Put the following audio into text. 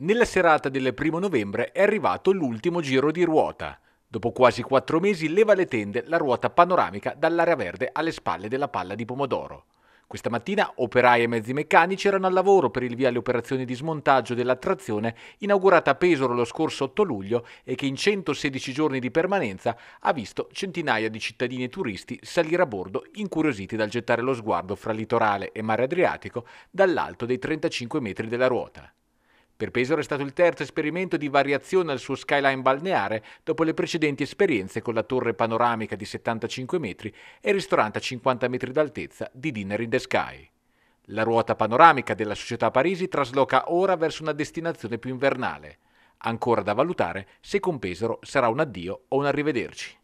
Nella serata del primo novembre è arrivato l'ultimo giro di ruota. Dopo quasi quattro mesi leva le tende la ruota panoramica dall'area verde alle spalle della palla di pomodoro. Questa mattina operai e mezzi meccanici erano al lavoro per il via alle operazioni di smontaggio della trazione inaugurata a Pesaro lo scorso 8 luglio e che in 116 giorni di permanenza ha visto centinaia di cittadini e turisti salire a bordo incuriositi dal gettare lo sguardo fra litorale e mare Adriatico dall'alto dei 35 metri della ruota. Per Pesaro è stato il terzo esperimento di variazione al suo skyline balneare dopo le precedenti esperienze con la torre panoramica di 75 metri e il ristorante a 50 metri d'altezza di Dinner in the Sky. La ruota panoramica della società Parisi trasloca ora verso una destinazione più invernale. Ancora da valutare se con Pesaro sarà un addio o un arrivederci.